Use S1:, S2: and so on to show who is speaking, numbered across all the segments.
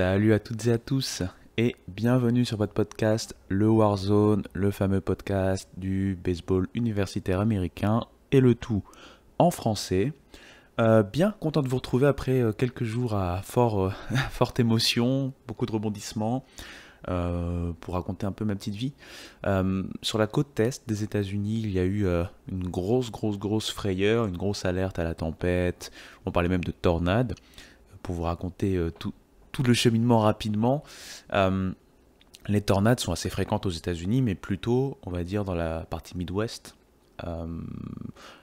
S1: Salut à toutes et à tous et bienvenue sur votre podcast Le Warzone, le fameux podcast du baseball universitaire américain et le tout en français. Euh, bien content de vous retrouver après euh, quelques jours à fort, euh, forte émotion, beaucoup de rebondissements. pour raconter un peu ma petite vie. sur la côte est des États-Unis, il y a eu une grosse, grosse, grosse frayeur, une grosse alerte à la tempête. On parlait même de tornade. Pour vous raconter tout, le cheminement rapidement. Euh, les tornades sont assez fréquentes aux États-Unis, mais plutôt, on va dire, dans la partie Midwest. Euh,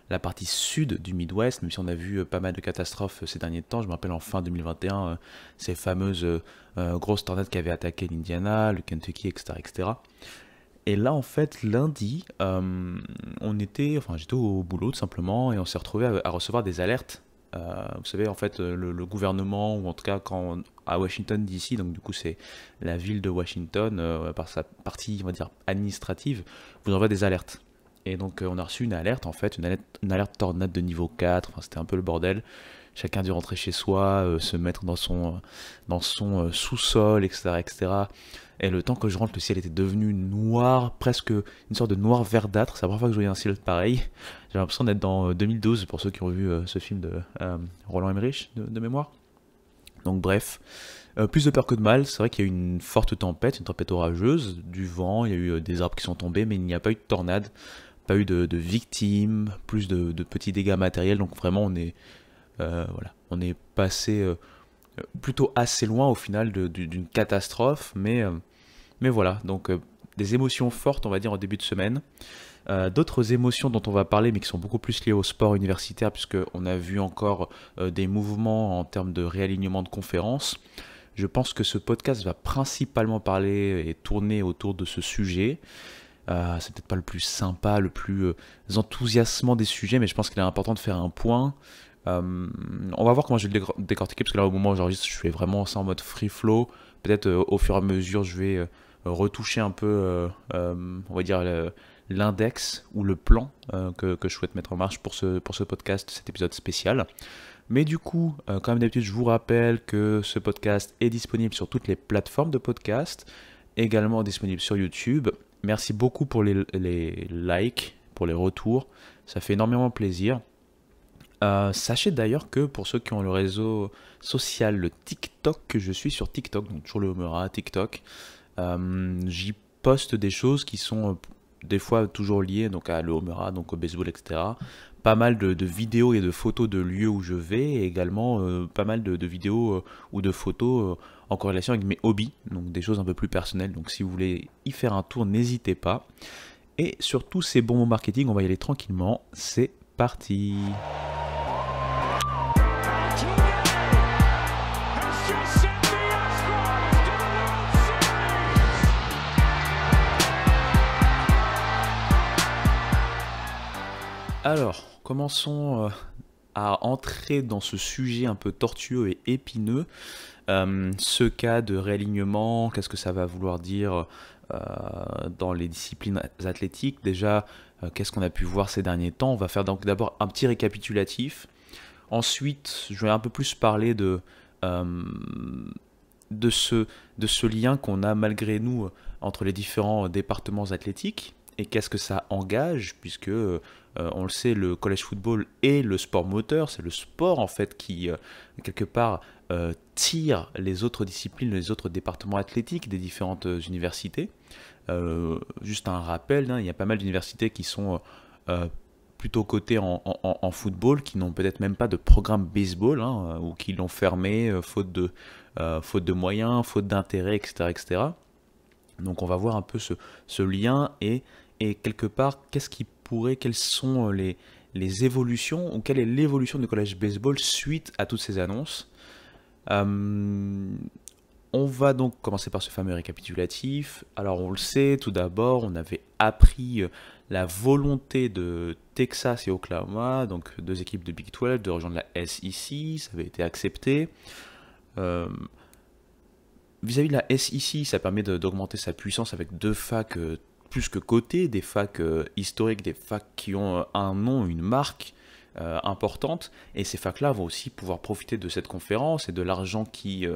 S1: la partie sud du Midwest, même si on a vu euh, pas mal de catastrophes ces derniers temps. Je me rappelle en fin 2021, ces fameuses grosses tornades qui avaient attaqué l'Indiana, le Kentucky, etc., etc. Et là, en fait, lundi, on était, enfin, j'étais au boulot tout simplement, et on s'est retrouvé à, recevoir des alertes. vous savez, en fait, le, gouvernement, ou en tout cas, quand on à Washington DC, donc du coup c'est la ville de Washington, euh, par sa partie on va dire, administrative, vous envoie des alertes. Et donc euh, on a reçu une alerte en fait, une alerte, une alerte tornade de niveau 4, c'était un peu le bordel. Chacun a rentrer chez soi, euh, se mettre dans son, dans son sous-sol, etc., etc. Et le temps que je rentre, le ciel était devenu noir, presque une sorte de noir verdâtre. C'est la première fois que je voyais un ciel pareil. J'ai l'impression d'être dans 2012, pour ceux qui ont vu ce film de Roland Emmerich de mémoire. Donc bref, euh, plus de peur que de mal, c'est vrai qu'il y a eu une forte tempête, une tempête orageuse, du vent, il y a eu euh, des arbres qui sont tombés, mais il n'y a pas eu de tornade, pas eu de, victimes, plus de, petits dégâts matériels, donc vraiment on est, euh, voilà, on est passé plutôt assez loin au final d'une catastrophe, mais, mais voilà, donc des émotions fortes on va dire en début de semaine. Euh, d'autres émotions dont on va parler, mais qui sont beaucoup plus liées au sport universitaire, puisqu'on a vu encore euh, des mouvements en termes de réalignement de conférences. Je pense que ce podcast va principalement parler et tourner autour de ce sujet. Euh, c'est peut-être pas le plus sympa, le plus enthousiasmant des sujets, mais je pense qu'il est important de faire un point. on va voir comment je vais le décortiquer, parce que là, au moment où j'enregistre, je suis vraiment ça en mode free flow. Peut-être au fur et à mesure, je vais retoucher un peu, on va dire, l'index ou le plan euh, que, je souhaite mettre en marche pour ce, pour ce podcast, cet épisode spécial. Mais du coup, comme euh, d'habitude, je vous rappelle que ce podcast est disponible sur toutes les plateformes de podcast, également disponible sur YouTube. Merci beaucoup pour les, likes, pour les retours, ça fait énormément plaisir. Euh, sachez d'ailleurs que pour ceux qui ont le réseau social, le TikTok, que je suis sur TikTok, donc toujours le Homera, TikTok, j'y poste des choses qui sont des fois toujours liés donc à le Homera, donc au baseball, etc. Pas mal de, vidéos et de photos de lieux où je vais, et également euh, pas mal de, vidéos euh, ou de photos euh, en corrélation avec mes hobbies, donc des choses un peu plus personnelles. Donc si vous voulez y faire un tour, n'hésitez pas. Et sur tous ces bons mots marketing, on va y aller tranquillement. C'est parti. Alors, commençons euh, à entrer dans ce sujet un peu tortueux et épineux. Euh, ce cas de réalignement, qu'est-ce que ça va vouloir dire euh, dans les disciplines athlétiques Déjà, qu'est-ce qu'on a pu voir ces derniers temps On va faire donc d'abord un petit récapitulatif. Ensuite, je vais un peu plus parler de, de, de ce lien qu'on a malgré nous entre les différents départements athlétiques et qu'est-ce que ça engage, puisque euh, on le sait, le college football est le sport moteur, c'est le sport en fait qui, euh, quelque part, euh, tire les autres disciplines, les autres départements athlétiques des différentes universités. juste un rappel, hein, il y a pas mal d'universités qui sont plutôt cotées en, football, qui n'ont peut-être même pas de programme baseball, hein, ou qui l'ont fermé faute, de, faute de moyens, faute d'intérêt, etc. Donc on va voir un peu ce, ce lien et et quelque part, qu'est-ce qui pourrait, quelles sont euh, les, les évolutions ou quelle est l'évolution du collège baseball suite à toutes ces annonces euh, On va donc commencer par ce fameux récapitulatif. Alors on le sait, tout d'abord, on avait appris euh, la volonté de Texas et Oklahoma, donc deux équipes de Big 12, de rejoindre la SEC, ça avait été accepté. Vis-à-vis de la SEC, ça permet d'augmenter sa puissance avec deux facs plus que côté des facs euh, historiques, des facs qui ont euh, un nom, une marque euh, importante. Et ces facs-là vont aussi pouvoir profiter de cette conférence et de l'argent qui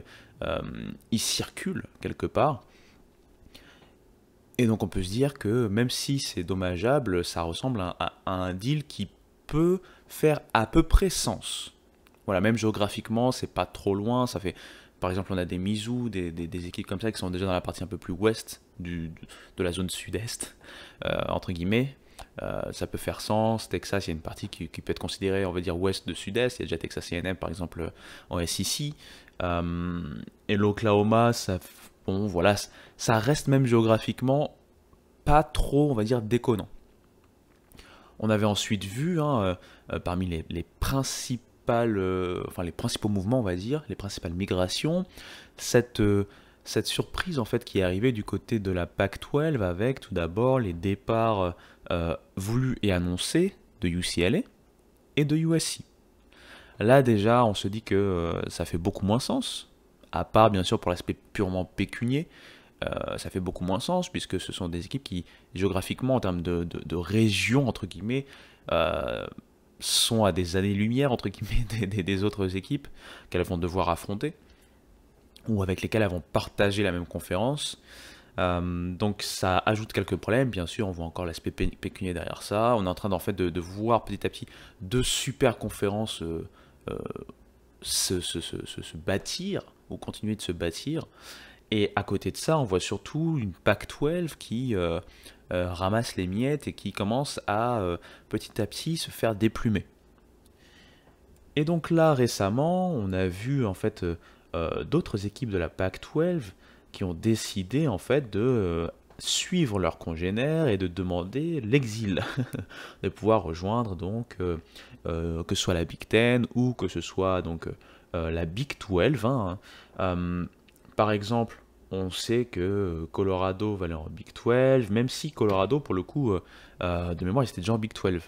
S1: y circule quelque part. Et donc on peut se dire que même si c'est dommageable, ça ressemble à, un deal qui peut faire à peu près sens. Voilà, même géographiquement, c'est pas trop loin. Ça fait, par exemple, on a des Mizu, des équipes comme ça qui sont déjà dans la partie un peu plus ouest de la zone sud-est, euh, entre guillemets. Euh, ça peut faire sens. Texas, il y a une partie qui, peut être considérée, on va dire, ouest de sud-est. Il y a déjà Texas A&M, par exemple, en SEC. Euh, et l'Oklahoma, ça, bon, voilà, ça reste même géographiquement pas trop, on va dire, déconnant. On avait ensuite vu, hein, parmi les, les principales, enfin les principaux mouvements, on va dire, les principales migrations, cette cette surprise en fait qui est arrivée du côté de la PAC-12 avec tout d'abord les départs euh, voulus et annoncés de UCLA et de USC. Là déjà, on se dit que euh, ça fait beaucoup moins sens, à part bien sûr pour l'aspect purement pécunier. Euh, ça fait beaucoup moins sens puisque ce sont des équipes qui géographiquement en termes de, de, région entre guillemets sont à des années-lumière entre guillemets des autres équipes qu'elles vont devoir affronter ou avec lesquels elles partagé la même conférence. Euh, donc ça ajoute quelques problèmes, bien sûr, on voit encore l'aspect pécunier derrière ça. On est en train d'en fait de, voir petit à petit deux super conférences euh, euh, se, se, bâtir ou continuer de se bâtir. Et à côté de ça, on voit surtout une PAC-12 qui ramasse les miettes et qui commence à petit à petit se faire déplumer. Et donc là, récemment, on a vu en fait euh, d'autres équipes de la PAC-12 qui ont décidé en fait de euh, suivre leurs congénères et de demander l'exil, de pouvoir rejoindre donc euh, que ce soit la Big Ten ou que ce soit donc la Big 12. Hein. par exemple, on sait que Colorado va aller en Big 12, même si Colorado, pour le coup, de mémoire, ils étaient déjà en Big 12.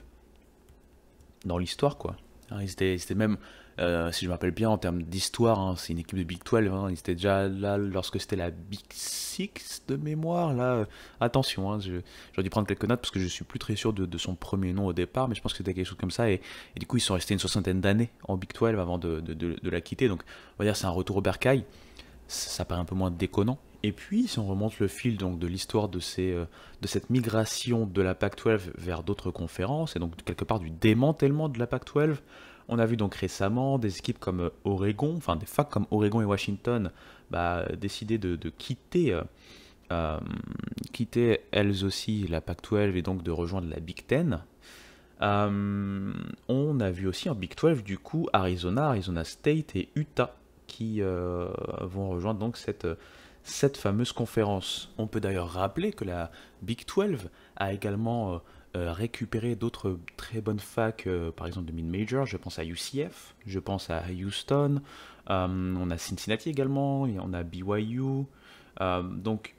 S1: Dans l'histoire, quoi. Hein, ils étaient, même euh, si je me rappelle bien, en termes d'histoire, hein, c'est une équipe de Big 12. Hein. ils étaient déjà là lorsque c'était la Big 6 de mémoire. Là, attention, hein, j'aurais dû prendre quelques notes parce que je suis plus très sûr de, son premier nom au départ, mais je pense que c'était quelque chose comme ça. Et, du coup, ils sont restés une soixantaine d'années en Big 12 avant de, la quitter. Donc, on va dire c'est un retour au bercail. Ça, paraît un peu moins déconnant. Et puis, si on remonte le fil donc, de l'histoire de, euh, de cette migration de la PAC 12 vers d'autres conférences, et donc quelque part du démantèlement de la PAC 12, on a vu donc récemment des équipes comme euh, Oregon, enfin des facs comme Oregon et Washington, bah, décider de, quitter, euh, euh, quitter elles aussi la Pac-12 et donc de rejoindre la Big Ten. on a vu aussi en Big 12 du coup Arizona, Arizona State et Utah qui vont rejoindre donc cette fameuse conférence. On peut d'ailleurs rappeler que la Big 12 a également euh, récupérer d'autres très bonnes facs, euh, par exemple de mid-major, je pense à UCF, je pense à Houston, euh, on a Cincinnati également, on a BYU, donc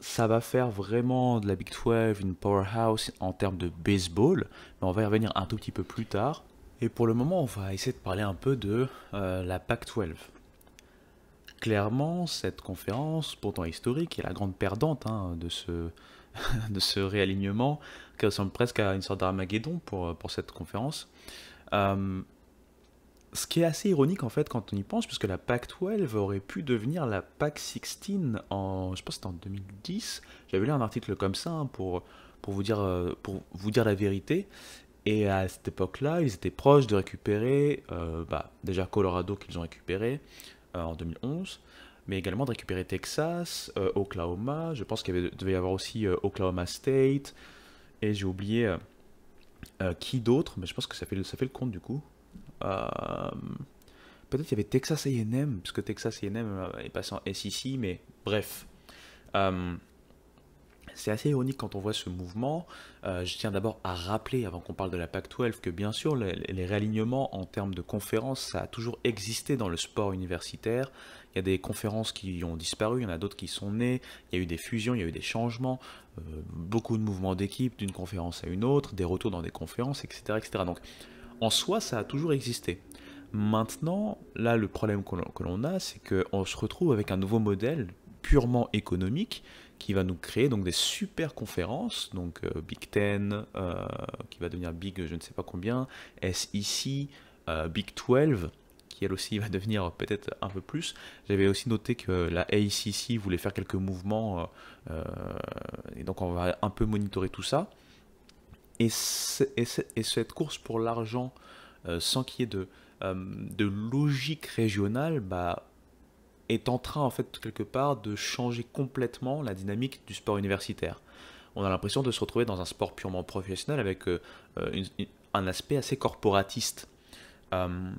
S1: ça va faire vraiment de la Big 12 une powerhouse en termes de baseball, mais on va y revenir un tout petit peu plus tard. Et pour le moment, on va essayer de parler un peu de la PAC 12 clairement, cette conférence, pourtant historique, est la grande perdante hein, de, ce, de ce réalignement, qui ressemble presque à une sorte d'Armageddon pour, euh, pour cette conférence. Euh, ce qui est assez ironique en fait quand on y pense, puisque la PAC 12 aurait pu devenir la PAC 16 en, je pense, en 2010. J'avais lu un article comme ça hein, pour, pour, vous dire, euh, pour vous dire la vérité. Et à cette époque-là, ils étaient proches de récupérer bah, déjà Colorado qu'ils ont récupéré en 2011, mais également de récupérer Texas, Oklahoma. Je pense qu'il devait y avoir aussi Oklahoma State, et j'ai oublié euh, euh, qui d'autre, mais je pense que ça fait, ça fait le compte du coup. Euh, peut-être qu'il y avait Texas AM, puisque Texas AM est passé en SEC, mais bref. C'est assez ironique quand on voit ce mouvement. Euh, je tiens d'abord à rappeler, avant qu'on parle de la PAC-12, que bien sûr, les, réalignements en termes de conférences, ça a toujours existé dans le sport universitaire. Il y a des conférences qui ont disparu, il y en a d'autres qui sont nées, il y a eu des fusions, il y a eu des changements, euh, beaucoup de mouvements d'équipe d'une conférence à une autre, des retours dans des conférences, etc. etc. Donc, en soi, ça a toujours existé. Maintenant, là, le problème que l'on a, c'est qu'on se retrouve avec un nouveau modèle purement économique qui va nous créer donc des super conférences, donc euh, Big Ten, euh, qui va devenir Big je ne sais pas combien, SEC, euh, Big 12, qui elle aussi va devenir peut-être un peu plus. J'avais aussi noté que la ACC voulait faire quelques mouvements, euh, et donc on va un peu monitorer tout ça. Et, et, cette course pour l'argent, sans qu'il y ait de, de logique régionale, bah, est en train, en fait, quelque part, de changer complètement la dynamique du sport universitaire. On a l'impression de se retrouver dans un sport purement professionnel avec euh, euh, un aspect assez corporatiste. Euh,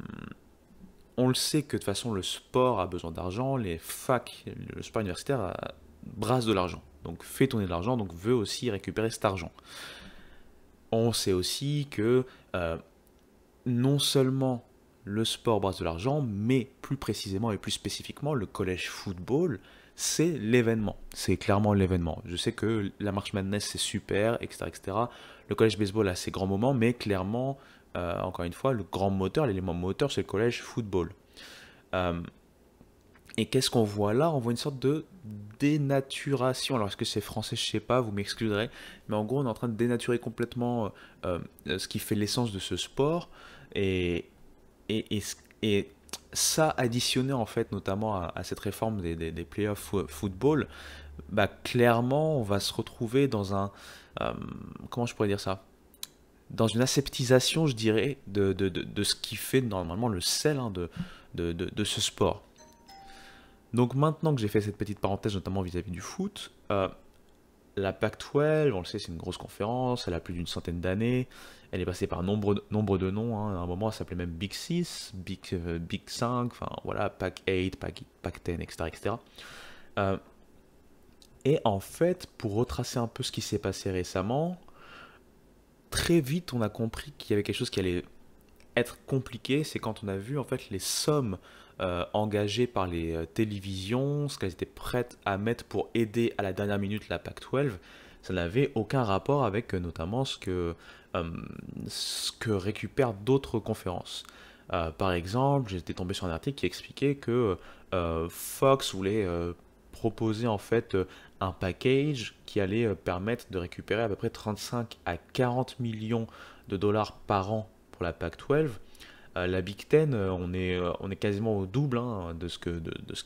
S1: on le sait que de toute façon, le sport a besoin d'argent, les facs, le sport universitaire brasse de l'argent, donc fait tourner de l'argent, donc veut aussi récupérer cet argent. On sait aussi que non seulement le sport brasse de l'argent, mais plus précisément et plus spécifiquement, le collège football, c'est l'événement. C'est clairement l'événement. Je sais que la marche Madness, c'est super, etc., etc. Le collège baseball a ses grands moments, mais clairement, euh, encore une fois, le grand moteur, l'élément moteur, c'est le collège football. Euh, et qu'est-ce qu'on voit là On voit une sorte de dénaturation. Alors, est-ce que c'est français Je sais pas, vous m'excuserez. Mais en gros, on est en train de dénaturer complètement euh, ce qui fait l'essence de ce sport. Et, et, ça additionné en fait notamment à, cette réforme des, playoffs football, bah, clairement on va se retrouver dans un euh, comment je pourrais dire ça dans une aseptisation je dirais de, ce qui fait normalement le sel hein, de, de, ce sport. Donc maintenant que j'ai fait cette petite parenthèse notamment vis-à-vis du foot, euh, la PAC-12, on le sait, c'est une grosse conférence, elle a plus d'une centaine d'années, elle est passée par nombre, nombre de noms, hein. à un moment elle s'appelait même Big 6, Big, euh, Big 5, enfin voilà, PAC 8, PAC, 10, etc. et en fait, pour retracer un peu ce qui s'est passé récemment, très vite on a compris qu'il y avait quelque chose qui allait être compliqué, c'est quand on a vu en fait les sommes euh, engagés par les euh, télévisions, ce qu'elles étaient prêtes à mettre pour aider à la dernière minute la PAC-12, ça n'avait aucun rapport avec euh, notamment ce que, ce que récupèrent d'autres conférences. par exemple, j'étais tombé sur un article qui expliquait que Fox voulait proposer en fait un package qui allait permettre de récupérer à peu près 35 à 40 millions de dollars par an pour la PAC-12 la Big Ten, euh, on est, euh, on est quasiment au double hein, de ce que de, de ce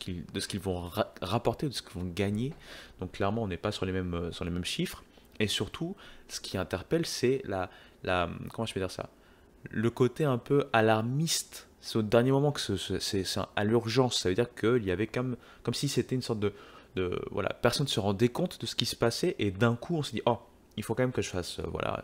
S1: qu'ils vont rapporter, de ce qu'ils vont gagner. Donc clairement, on n'est pas sur les mêmes euh, sur les mêmes chiffres. Et surtout, ce qui interpelle, c'est la, la comment je vais dire ça, le côté un peu alarmiste. C'est au dernier moment que c'est à l'urgence. Ça veut dire qu'il y avait comme comme si c'était une sorte de, de voilà, personne se rendait compte de ce qui se passait et d'un coup, on se dit oh il faut quand même que je fasse euh, voilà,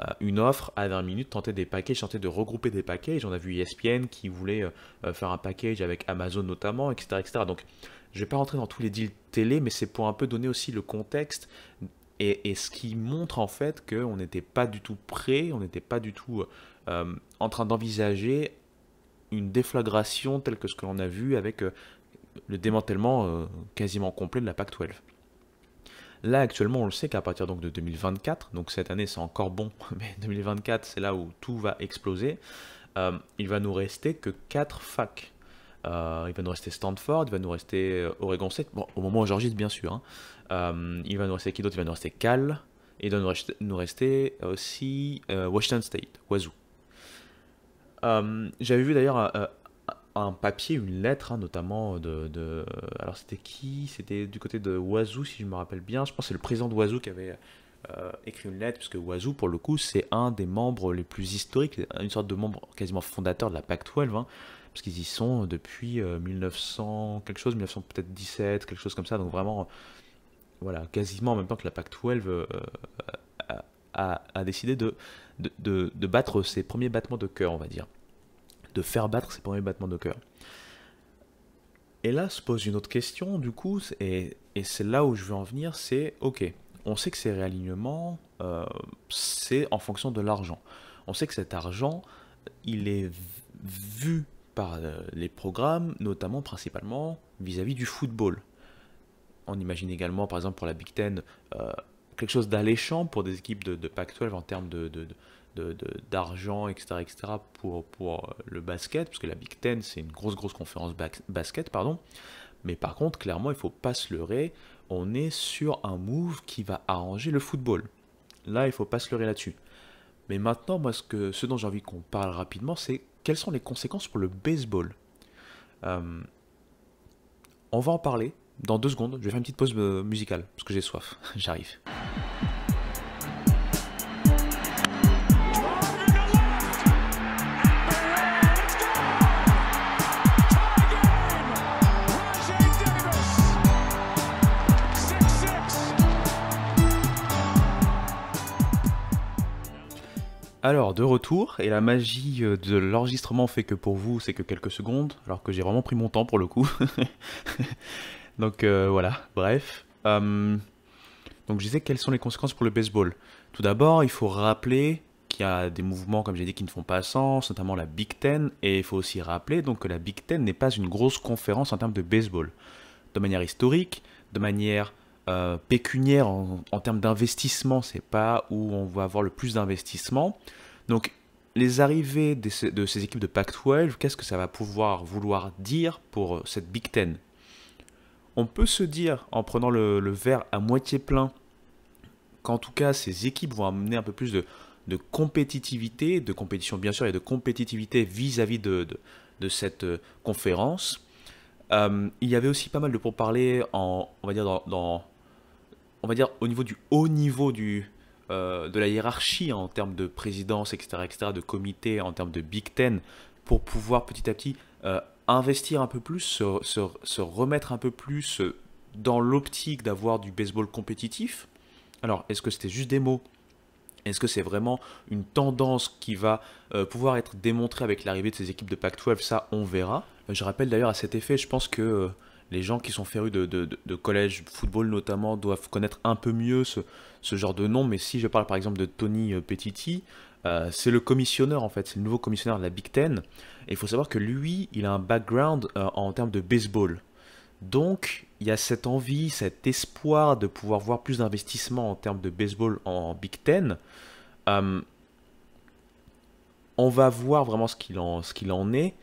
S1: euh, une offre à 20 minutes, tenter des packages, tenter de regrouper des packages. On a vu ESPN qui voulait euh, faire un package avec Amazon notamment, etc. Donc je ne vais pas rentrer dans tous les deals télé, mais c'est pour un peu donner aussi le contexte et, et ce qui montre en fait qu'on n'était pas du tout prêt, on n'était pas du tout en train d'envisager une déflagration telle que ce que l'on a vu avec le démantèlement quasiment complet de la PAC 12. Là, actuellement, on le sait qu'à partir donc de 2024, donc cette année c'est encore bon, mais 2024 c'est là où tout va exploser, euh, il va nous rester que 4 facs. Euh, il va nous rester Stanford, il va nous rester euh, Oregon State, bon, au moment où bien sûr. Hein. il va nous rester qui d'autre Il va nous rester Cal, et il va nous rester, aussi Washington State, Wazoo. J'avais vu d'ailleurs un papier, une lettre, hein, notamment de, Alors c'était qui C'était du côté de Oiseau, si je me rappelle bien. Je pense c'est le président d'Oiseau qui avait euh, écrit une lettre, puisque Oazou, pour le coup, c'est un des membres les plus historiques, une sorte de membre quasiment fondateur de la PAC-12, hein, parce qu'ils y sont depuis 1900, euh, quelque chose, peut-être 17 quelque chose comme ça. Donc vraiment, voilà, quasiment en même temps que la PAC-12 euh, a, décidé de de, de battre ses premiers battements de cœur, on va dire de faire battre ses premiers battements de cœur. Et là se pose une autre question, du coup, et, et c'est là où je veux en venir, c'est, ok, on sait que ces réalignements, euh, c'est en fonction de l'argent. On sait que cet argent, il est vu par euh, les programmes, notamment principalement vis-à-vis du football. On imagine également, par exemple, pour la Big Ten, euh, quelque chose d'alléchant pour des équipes de, de Pac-12 en termes de, d'argent, etc., etc., pour, pour euh, le basket, parce que la Big Ten, c'est une grosse, grosse conférence basket, pardon. Mais par contre, clairement, il faut pas se leurrer, on est sur un move qui va arranger le football. Là, il faut pas se leurrer là-dessus. Mais maintenant, moi, ce, que, ce dont j'ai envie qu'on parle rapidement, c'est quelles sont les conséquences pour le baseball. Euh, on va en parler dans deux secondes. Je vais faire une petite pause euh, musicale, parce que j'ai soif. J'arrive. Alors, de retour, et la magie euh, de l'enregistrement fait que pour vous, c'est que quelques secondes, alors que j'ai vraiment pris mon temps pour le coup. donc euh, voilà, bref. Euh, donc je disais quelles sont les conséquences pour le baseball. Tout d'abord, il faut rappeler qu'il y a des mouvements, comme j'ai dit, qui ne font pas sens, notamment la Big Ten, et il faut aussi rappeler donc, que la Big Ten n'est pas une grosse conférence en termes de baseball. De manière historique, de manière euh, pécuniaire en, termes d'investissement, c'est pas où on va avoir le plus d'investissement. Donc les arrivées de, ces équipes de Pac-12, qu'est-ce que ça va pouvoir vouloir dire pour euh, cette Big Ten On peut se dire, en prenant le, verre à moitié plein, qu'en tout cas ces équipes vont amener un peu plus de, compétitivité, de compétition bien sûr, et de compétitivité vis-à-vis de, cette euh, conférence. il y avait aussi pas mal de pourparlers on va dire dans, on va dire, au niveau du haut niveau du, euh, de la hiérarchie hein, en termes de présidence, etc., etc., de comité, en termes de Big Ten, pour pouvoir petit à petit euh, investir un peu plus, se, remettre un peu plus euh, dans l'optique d'avoir du baseball compétitif. Alors, est-ce que c'était juste des mots est-ce que c'est vraiment une tendance qui va pouvoir être démontrée avec l'arrivée de ces équipes de Pac-12 Ça, on verra. Je rappelle d'ailleurs à cet effet, je pense que les gens qui sont férus de, collège football notamment doivent connaître un peu mieux ce, genre de nom. Mais si je parle par exemple de Tony euh, Petiti, euh, c'est le commissionneur en fait, c'est le nouveau commissionnaire de la Big Ten. Et il faut savoir que lui, il a un background euh, en termes de baseball. Donc il y a cette envie, cet espoir de pouvoir voir plus d'investissement en termes de baseball en Big Ten. on va voir vraiment ce qu'il en, est.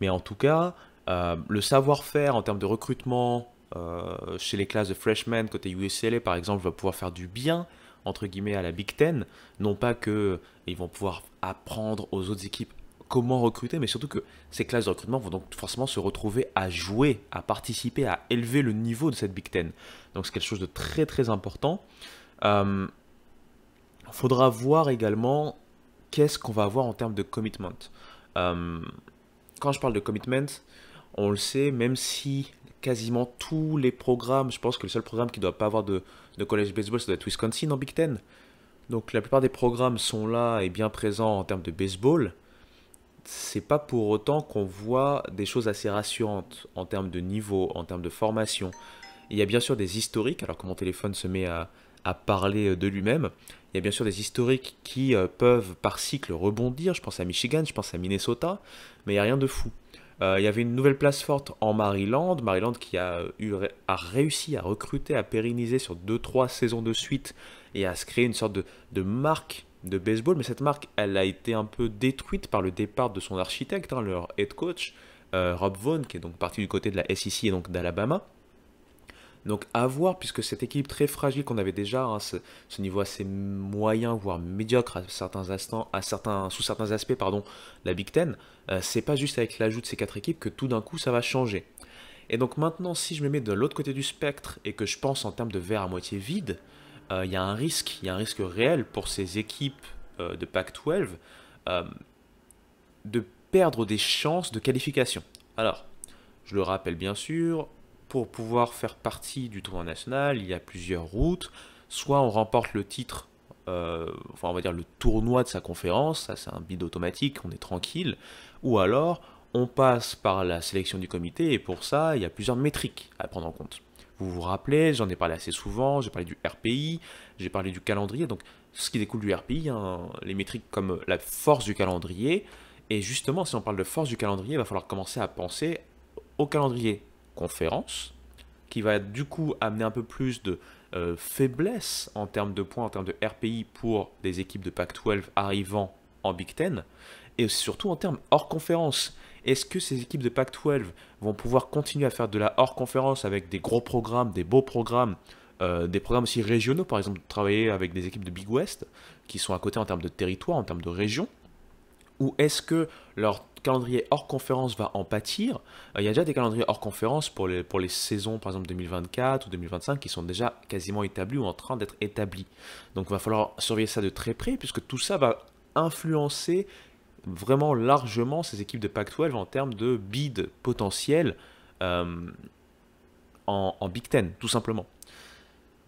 S1: Mais en tout cas, euh, le savoir-faire en termes de recrutement euh, chez les classes de freshmen côté UCLA par exemple va pouvoir faire du bien entre guillemets à la Big Ten, non pas que euh, ils vont pouvoir apprendre aux autres équipes comment recruter, mais surtout que ces classes de recrutement vont donc forcément se retrouver à jouer, à participer, à élever le niveau de cette Big Ten. Donc c'est quelque chose de très très important. Il faudra voir également qu'est-ce qu'on va avoir en termes de commitment. quand je parle de commitment, on le sait, même si quasiment tous les programmes, je pense que le seul programme qui ne doit pas avoir de, de collège baseball, ça doit être Wisconsin en Big Ten. Donc la plupart des programmes sont là et bien présents en termes de baseball. C'est pas pour autant qu'on voit des choses assez rassurantes en termes de niveau, en termes de formation. Il y a bien sûr des historiques, alors que mon téléphone se met à, à parler de lui-même. Il y a bien sûr des historiques qui euh, peuvent par cycle rebondir. Je pense à Michigan, je pense à Minnesota, mais il n'y a rien de fou. Euh, il y avait une nouvelle place forte en Maryland, Maryland qui a, a réussi à recruter, à pérenniser sur 2-3 saisons de suite et à se créer une sorte de, marque de baseball, mais cette marque, elle a été un peu détruite par le départ de son architecte, hein, leur head coach, euh, Rob Vaughn, qui est donc parti du côté de la SEC et donc d'Alabama. Donc à voir, puisque cette équipe très fragile qu'on avait déjà, hein, ce, niveau assez moyen, voire médiocre à certains instants, à certains, sous certains aspects, pardon, la Big Ten, euh, c'est pas juste avec l'ajout de ces quatre équipes que tout d'un coup ça va changer. Et donc maintenant, si je me mets de l'autre côté du spectre et que je pense en termes de verre à moitié vide, euh, il y a un risque, il y a un risque réel pour ces équipes euh, de Pac-12 de perdre des chances de qualification. Alors, je le rappelle bien sûr, pour pouvoir faire partie du tournoi national, il y a plusieurs routes. Soit on remporte le titre, euh, enfin on va dire le tournoi de sa conférence, ça c'est un bid automatique, on est tranquille. Ou alors on passe par la sélection du comité et pour ça il y a plusieurs métriques à prendre en compte. Vous vous rappelez, j'en ai parlé assez souvent, j'ai parlé du RPI, j'ai parlé du calendrier, donc ce qui découle du RPI, hein, les métriques comme la force du calendrier. Et justement, si on parle de force du calendrier, il va falloir commencer à penser au calendrier, conférence, qui va du coup amener un peu plus de euh, faiblesse en termes de points, en termes de RPI pour des équipes de Pac-12 arrivant en Big Ten, et surtout en termes hors conférence. Est-ce que ces équipes de Pac-12 vont pouvoir continuer à faire de la hors conférence avec des gros programmes, des beaux programmes, euh, des programmes aussi régionaux, par exemple travailler avec des équipes de Big West, qui sont à côté en termes de territoire, en termes de région ou est-ce que leur calendrier hors conférence va en pâtir euh, Il y a déjà des calendriers hors conférence pour les, pour les saisons, par exemple 2024 ou 2025, qui sont déjà quasiment établis ou en train d'être établis. Donc il va falloir surveiller ça de très près, puisque tout ça va influencer vraiment largement ces équipes de Pac-12 en termes de bid potentiel euh, en, en, Big Ten, tout simplement.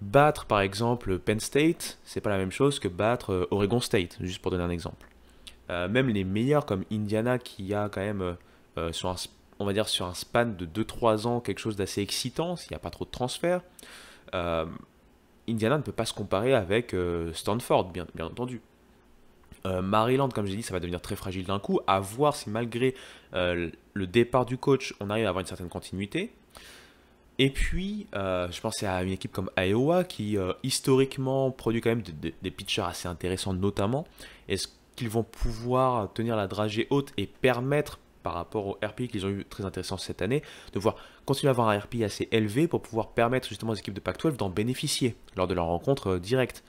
S1: Battre par exemple Penn State, c'est pas la même chose que battre euh, Oregon State, juste pour donner un exemple. Euh, même les meilleurs comme Indiana qui a quand même euh, euh, sur un, on va dire sur un span de 2-3 ans quelque chose d'assez excitant s'il n'y a pas trop de transferts. Indiana ne peut pas se comparer avec Stanford bien, entendu. Maryland, comme j'ai dit, ça va devenir très fragile d'un coup. À voir si malgré le départ du coach, on arrive à avoir une certaine continuité. Et puis, je pense à une équipe comme Iowa qui, historiquement, produit quand même des pitchers assez intéressants, notamment. Est-ce qu'ils vont pouvoir tenir la dragée haute et permettre par rapport au RPI qu'ils ont eu très intéressant cette année, de voir continuer à avoir un RPI assez élevé pour pouvoir permettre justement aux équipes de Pac-12 d'en bénéficier lors de leur rencontre euh, directe.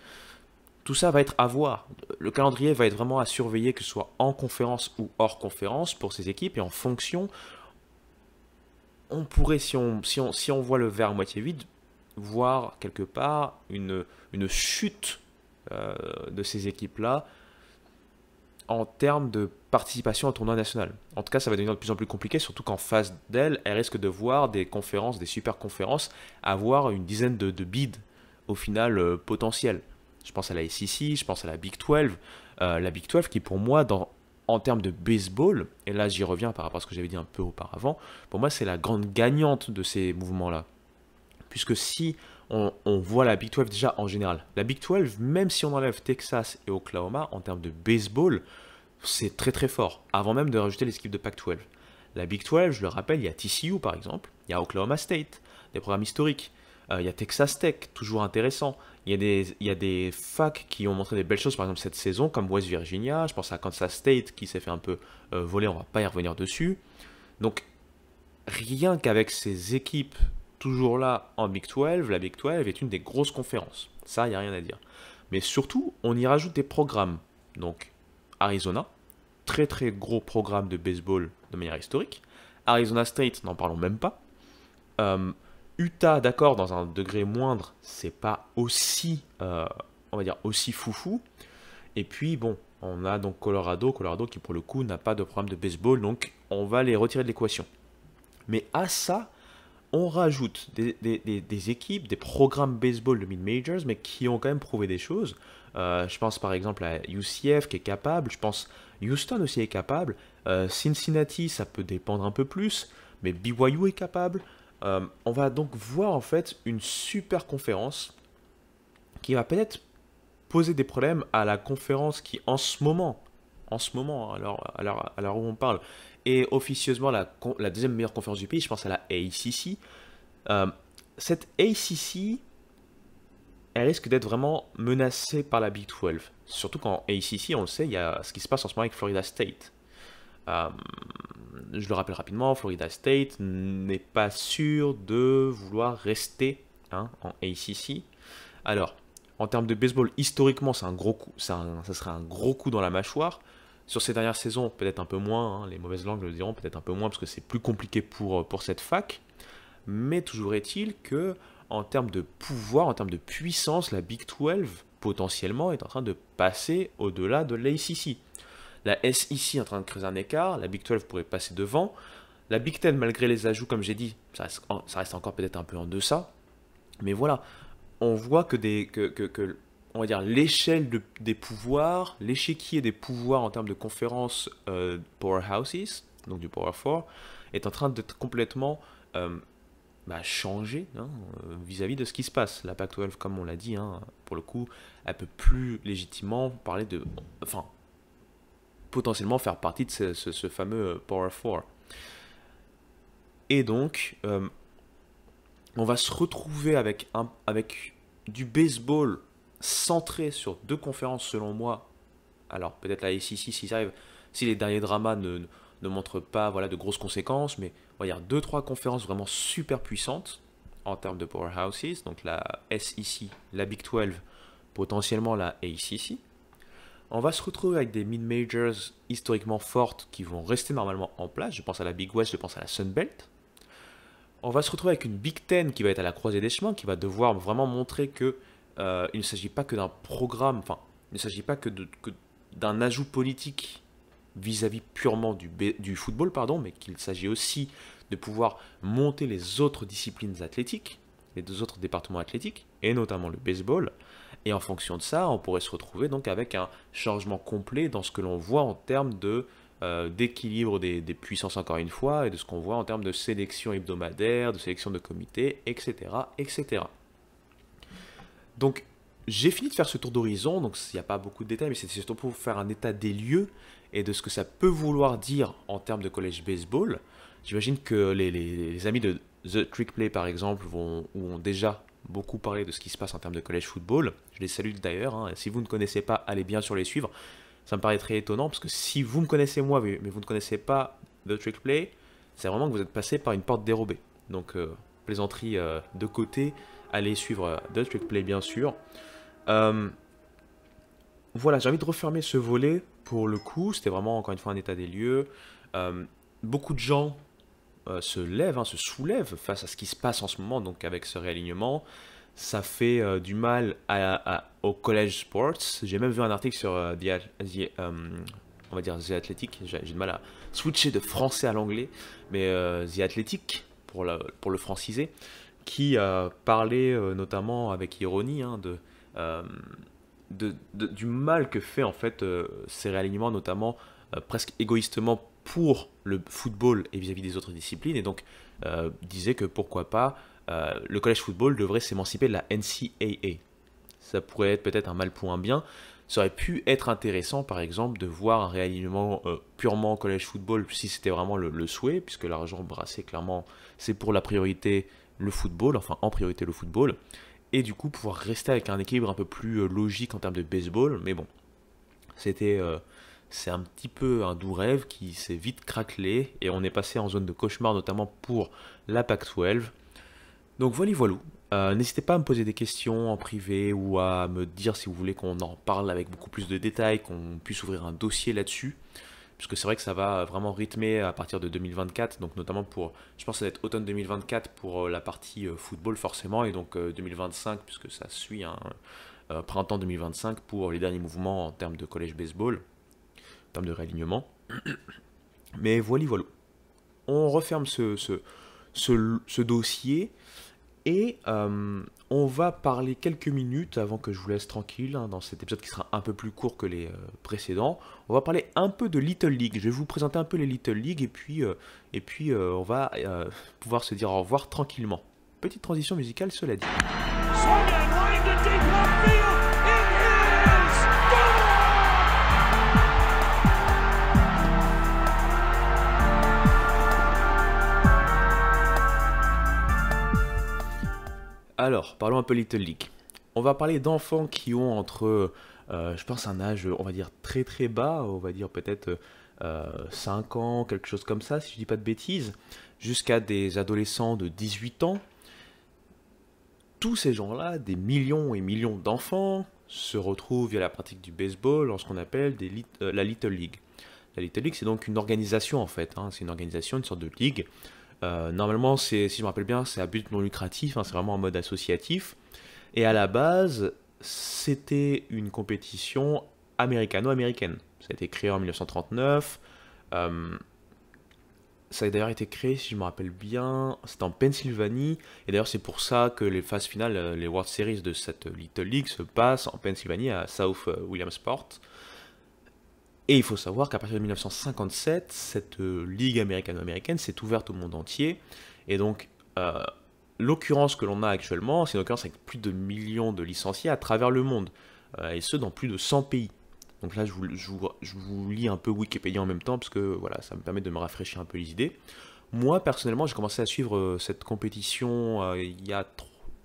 S1: Tout ça va être à voir. Le calendrier va être vraiment à surveiller, que ce soit en conférence ou hors conférence pour ces équipes, et en fonction, on pourrait, si on, si on, voit le verre à moitié vide, voir quelque part une, une chute euh, de ces équipes-là en termes de participation au tournoi national. En tout cas, ça va devenir de plus en plus compliqué, surtout qu'en face d'elle, elle risque de voir des conférences, des super conférences, avoir une dizaine de, de bids au final euh, potentiel Je pense à la SEC, je pense à la Big 12. Euh, la Big 12 qui, pour moi, dans, en termes de baseball, et là j'y reviens par rapport à ce que j'avais dit un peu auparavant, pour moi c'est la grande gagnante de ces mouvements-là. Puisque si on, voit la Big 12 déjà en général. La Big 12, même si on enlève Texas et Oklahoma, en termes de baseball, c'est très très fort, avant même de rajouter les équipes de Pac-12. La Big 12, je le rappelle, il y a TCU par exemple, il y a Oklahoma State, des programmes historiques, euh, il y a Texas Tech, toujours intéressant, il y, a des, il y des facs qui ont montré des belles choses par exemple cette saison, comme West Virginia, je pense à Kansas State qui s'est fait un peu euh, voler, on va pas y revenir dessus. Donc rien qu'avec ces équipes toujours là en Big 12, la Big 12 est une des grosses conférences. Ça, il n'y a rien à dire. Mais surtout, on y rajoute des programmes. Donc, Arizona, très très gros programme de baseball de manière historique. Arizona State, n'en parlons même pas. Euh, Utah, d'accord, dans un degré moindre, c'est pas aussi, euh, on va dire, aussi foufou. Et puis, bon, on a donc Colorado, Colorado qui pour le coup n'a pas de programme de baseball, donc on va les retirer de l'équation. Mais à ça, on rajoute des, équipes, des programmes baseball de mid-majors, mais qui ont quand même prouvé des choses. Euh, je pense par exemple à UCF qui est capable, je pense Houston aussi est capable, euh, Cincinnati ça peut dépendre un peu plus, mais BYU est capable. Euh, on va donc voir en fait une super conférence qui va peut-être poser des problèmes à la conférence qui en ce moment, en ce moment, alors, l'heure où on parle, et officieusement la, deuxième meilleure conférence du pays, je pense à la ACC. Euh, cette ACC, elle risque d'être vraiment menacée par la Big 12. Surtout qu'en ACC, on le sait, il y a ce qui se passe en ce moment avec Florida State. Euh, je le rappelle rapidement, Florida State n'est pas sûr de vouloir rester hein, en ACC. Alors, en termes de baseball, historiquement, c'est un gros coup, ça serait un gros coup dans la mâchoire. Sur ces dernières saisons, peut-être un peu moins, hein, les mauvaises langues le diront peut-être un peu moins parce que c'est plus compliqué pour, euh, pour cette fac. Mais toujours est-il que, en termes de pouvoir, en termes de puissance, la Big 12 potentiellement est en train de passer au-delà de l'ACC. La SEC est en train de creuser un écart, la Big 12 pourrait passer devant. La Big 10, malgré les ajouts, comme j'ai dit, ça reste, encore peut-être un peu en deçà. Mais voilà, on voit que, des, que on va dire, l'échelle des pouvoirs, l'échiquier des pouvoirs en termes de conférences euh, powerhouses, donc du Power 4, est en train d'être complètement euh, bah, changé hein, euh, vis-à-vis de ce qui se passe. La Pac-12, comme on l'a dit, hein, pour le coup, elle peut plus légitimement parler de... Enfin, potentiellement faire partie de ce, fameux Power 4. Et donc, on va se retrouver avec, avec du baseball centré sur deux conférences selon moi. Alors peut-être la SEC si ça si les derniers dramas ne, ne montrent pas voilà, de grosses conséquences, mais il y a deux, trois conférences vraiment super puissantes en termes de powerhouses, donc la SEC, la Big 12, potentiellement la ACC. On va se retrouver avec des mid-majors historiquement fortes qui vont rester normalement en place. Je pense à la Big West, je pense à la Sun Belt. On va se retrouver avec une Big Ten qui va être à la croisée des chemins, qui va devoir vraiment montrer que euh, il ne s'agit pas que d'un programme, enfin, il ne s'agit pas que, d'un ajout politique vis-à-vis purement du, football, pardon, mais qu'il s'agit aussi de pouvoir monter les autres disciplines athlétiques, les deux autres départements athlétiques, et notamment le baseball. Et en fonction de ça, on pourrait se retrouver donc avec un changement complet dans ce que l'on voit en termes euh, d'équilibre des, puissances encore une fois et de ce qu'on voit en termes de sélection hebdomadaire, de sélection de comité, etc., etc. Donc j'ai fini de faire ce tour d'horizon, donc il n'y a pas beaucoup de détails, mais c'était surtout pour faire un état des lieux et de ce que ça peut vouloir dire en termes de collège baseball. J'imagine que les, amis de The Trick Play, par exemple, vont, ou ont déjà beaucoup parlé de ce qui se passe en termes de collège football. Je les salue d'ailleurs. Hein. Si vous ne connaissez pas, allez bien sur les suivre. Ça me paraît très étonnant, parce que si vous me connaissez moi, mais vous ne connaissez pas The Trick Play, c'est vraiment que vous êtes passé par une porte dérobée. Donc, euh, plaisanterie euh, de côté, aller suivre euh, The Trick Play bien sûr. Euh, voilà, j'ai envie de refermer ce volet pour le coup. C'était vraiment encore une fois un état des lieux. Euh, beaucoup de gens se lèvent, hein, se soulèvent face à ce qui se passe en ce moment, donc avec ce réalignement. Ça fait du mal au college sports. J'ai même vu un article sur The, on va dire Athletic. J'ai du mal à switcher de français à l'anglais, mais The Athletic pour le franciser, qui a parlé euh, notamment avec ironie hein, euh, de, du mal que fait en fait euh, ces réalignements, notamment presque égoïstement pour le football et vis-à-vis des autres disciplines, et donc disait que pourquoi pas le collège football devrait s'émanciper de la NCAA. Ça pourrait être peut-être un mal pour un bien, ça aurait pu être intéressant, par exemple, de voir un réalignement purement collège football, si c'était vraiment le, le, souhait, puisque l'argent brassé, clairement, c'est pour la priorité le football, enfin en priorité le football, et du coup pouvoir rester avec un équilibre un peu plus euh, logique en termes de baseball, mais bon, c'était euh, c'est un petit peu un doux rêve qui s'est vite craquelé, et on est passé en zone de cauchemar notamment pour la PAC-12. Donc voilà, voilà. Euh, n'hésitez pas à me poser des questions en privé ou à me dire si vous voulez qu'on en parle avec beaucoup plus de détails, qu'on puisse ouvrir un dossier là-dessus puisque c'est vrai que ça va vraiment rythmer à partir de 2024, donc notamment pour, je pense que ça va être automne 2024 pour euh, la partie euh, football forcément, et donc 2025, euh, puisque ça suit un hein, printemps 2025 pour les derniers mouvements en termes de collège baseball, en termes de réalignement. Mais voilà, voilà. On referme ce dossier. Et euh, on va parler quelques minutes avant que je vous laisse tranquille hein, dans cet épisode qui sera un peu plus court que les euh, précédents. On va parler un peu de Little League. Je vais vous présenter un peu les Little League et puis, euh, et puis on va pouvoir se dire au revoir tranquillement. Petite transition musicale, cela dit. Alors, parlons un peu Little League. On va parler d'enfants qui ont entre, euh, je pense, un âge, on va dire, très très bas, on va dire peut-être euh, 5 ans, quelque chose comme ça, si je ne dis pas de bêtises, jusqu'à des adolescents de 18 ans. Tous ces gens-là, des millions et millions d'enfants, se retrouvent via la pratique du baseball en ce qu'on appelle des euh, la Little League. La Little League, c'est donc une organisation en fait, hein. c'est une organisation, une sorte de ligue euh, normalement, si je me rappelle bien, c'est à but non lucratif, hein, c'est vraiment en mode associatif. Et à la base, c'était une compétition américano-américaine. Ça a été créé en 1939. Euh, ça a d'ailleurs été créé, si je me rappelle bien, c'était en Pennsylvanie. Et d'ailleurs, c'est pour ça que les phases finales, euh, les World Series de cette Little League se passent en Pennsylvanie, à South Williamsport. Et il faut savoir qu'à partir de 1957, cette euh, ligue américano-américaine s'est ouverte au monde entier. Et donc, euh, l'occurrence que l'on a actuellement, c'est une occurrence avec plus de millions de licenciés à travers le monde, euh, et ce, dans plus de 100 pays. Donc là, je vous, lis un peu Wikipédia en même temps, parce que voilà, ça me permet de me rafraîchir un peu les idées. Moi, personnellement, j'ai commencé à suivre cette compétition il y a...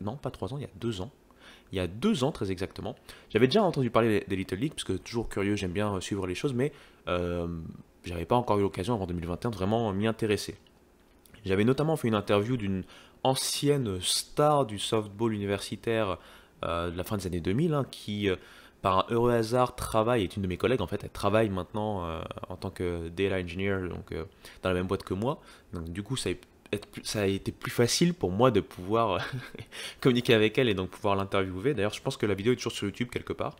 S1: Non, pas 3 ans, il y a 2 ans il y a deux ans très exactement. J'avais déjà entendu parler des Little League, parce que toujours curieux, j'aime bien euh, suivre les choses, mais euh, j'avais pas encore eu l'occasion avant 2021 de vraiment m'y intéresser. J'avais notamment fait une interview d'une ancienne star du softball universitaire euh, de la fin des années 2000, hein, qui, par un heureux hasard, travaille, est une de mes collègues en fait, elle travaille maintenant en tant que data engineer, donc dans la même boîte que moi. du coup, ça ça a été plus facile pour moi de pouvoir euh, communiquer avec elle et donc pouvoir l'interviewer. D'ailleurs, je pense que la vidéo est toujours sur YouTube quelque part.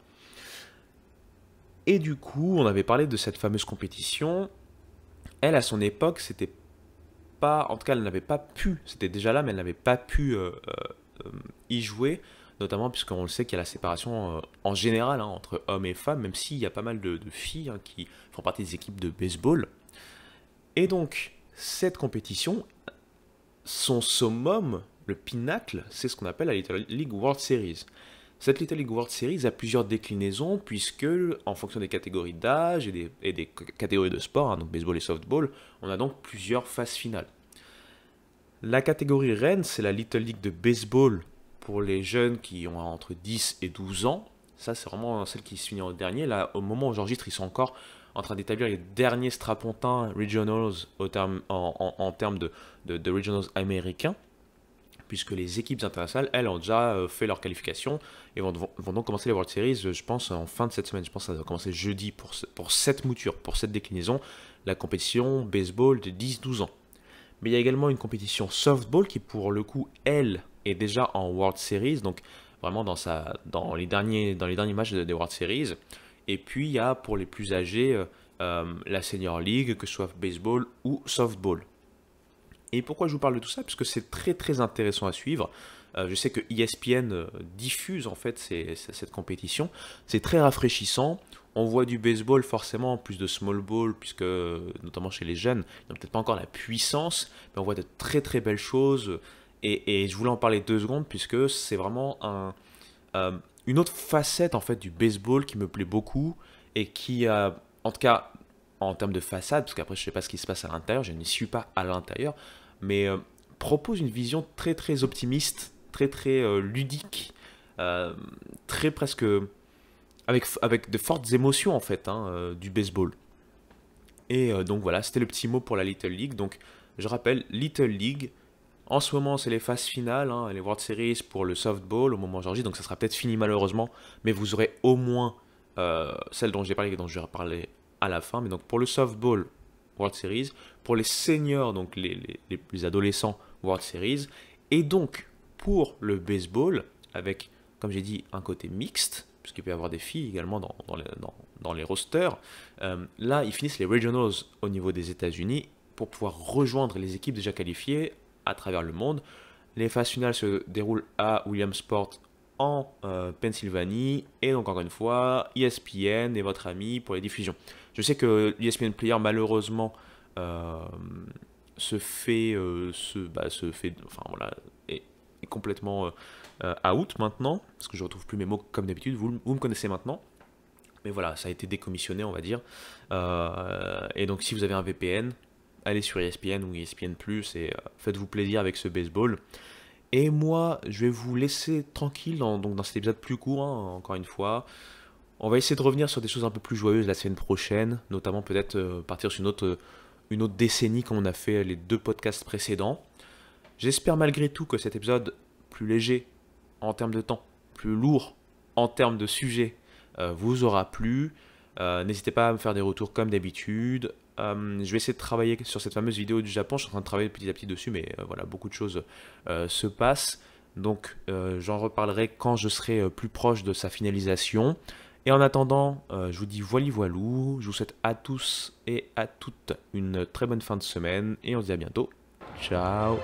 S1: Et du coup, on avait parlé de cette fameuse compétition. Elle, à son époque, c'était pas. En tout cas, elle n'avait pas pu. C'était déjà là, mais elle n'avait pas pu euh, euh, y jouer. Notamment puisqu'on le sait qu'il y a la séparation en général hein, entre hommes et femmes, même s'il y a pas mal de, filles hein, qui font partie des équipes de baseball. Et donc, cette compétition, son summum, le pinacle, c'est ce qu'on appelle la Little League World Series. Cette Little League World Series a plusieurs déclinaisons, puisque en fonction des catégories d'âge et des, et des, catégories de sport, hein, donc baseball et softball, on a donc plusieurs phases finales. La catégorie reine, c'est la Little League de baseball pour les jeunes qui ont entre 10 et 12 ans. Ça, c'est vraiment celle qui se finit en dernier. Là, au moment où j'enregistre, ils sont encore en train d'établir les derniers strapontins regionals en, termes de, regionals américains, puisque les équipes internationales, elles, ont déjà euh, fait leur qualification et vont, donc commencer les World Series, euh, je pense, en fin de cette semaine. Je pense que ça va commencer jeudi pour, cette mouture, pour cette déclinaison, la compétition baseball de 10-12 ans. Mais il y a également une compétition softball qui, pour le coup, elle, est déjà en World Series, donc vraiment dans, dans, les, derniers, dans les derniers matchs des World Series. Et puis, il y a pour les plus âgés euh, euh, la Senior League, que ce soit baseball ou softball. Et pourquoi je vous parle de tout ça Parce que c'est très très intéressant à suivre. Euh, je sais que ESPN diffuse en fait cette compétition. C'est très rafraîchissant. On voit du baseball forcément, plus de small ball, puisque notamment chez les jeunes, ils n'ont peut-être pas encore la puissance, mais on voit de très très belles choses. Et, je voulais en parler deux secondes, puisque c'est vraiment un une autre facette en fait du baseball qui me plaît beaucoup et qui, en tout cas, en termes de façade, parce qu'après je ne sais pas ce qui se passe à l'intérieur, je n'y suis pas à l'intérieur, mais euh, propose une vision très très optimiste, très très euh, ludique, euh, très presque avec, de fortes émotions en fait hein, du baseball. Et donc voilà, c'était le petit mot pour la Little League. Donc je rappelle, Little League, en ce moment, c'est les phases finales, hein, les World Series pour le softball au moment aujourd'hui, donc ça sera peut-être fini malheureusement, mais vous aurez au moins euh, celle dont j'ai parlé et dont je vais reparler à la fin. Mais donc pour le softball World Series, pour les seniors, donc les, plus adolescents World Series, et donc pour le baseball, avec, comme j'ai dit, un côté mixte, puisqu'il peut y avoir des filles également dans, les, rosters. Euh, là, ils finissent les regionals au niveau des États-Unis pour pouvoir rejoindre les équipes déjà qualifiées à travers le monde. Les phases finales se déroulent à Williamsport en euh, Pennsylvanie et donc encore une fois ESPN est votre ami pour les diffusions. Je sais que ESPN Player malheureusement euh, se fait euh, bah, se, fait enfin voilà est, est complètement out maintenant parce que je retrouve plus mes mots comme d'habitude. Vous, vous, me connaissez maintenant. Mais voilà, ça a été décommissionné, on va dire. et donc, si vous avez un VPN, allez sur ESPN ou ESPN Plus et euh, faites-vous plaisir avec ce baseball. Et moi, je vais vous laisser tranquille dans, donc dans cet épisode plus court, hein, encore une fois. On va essayer de revenir sur des choses un peu plus joyeuses la semaine prochaine, notamment peut-être euh, partir sur une autre, une autre décennie comme on a fait les deux podcasts précédents. J'espère malgré tout que cet épisode plus léger en termes de temps, plus lourd en termes de sujet, euh, vous aura plu. N'hésitez pas à me faire des retours comme d'habitude, euh, je vais essayer de travailler sur cette fameuse vidéo du Japon. Je suis en train de travailler petit à petit dessus, mais euh, voilà, beaucoup de choses euh, se passent. Donc j'en reparlerai quand je serai plus proche de sa finalisation. Et en attendant, je vous dis voili voilou. Je vous souhaite à tous et à toutes une très bonne fin de semaine. Et on se dit à bientôt. Ciao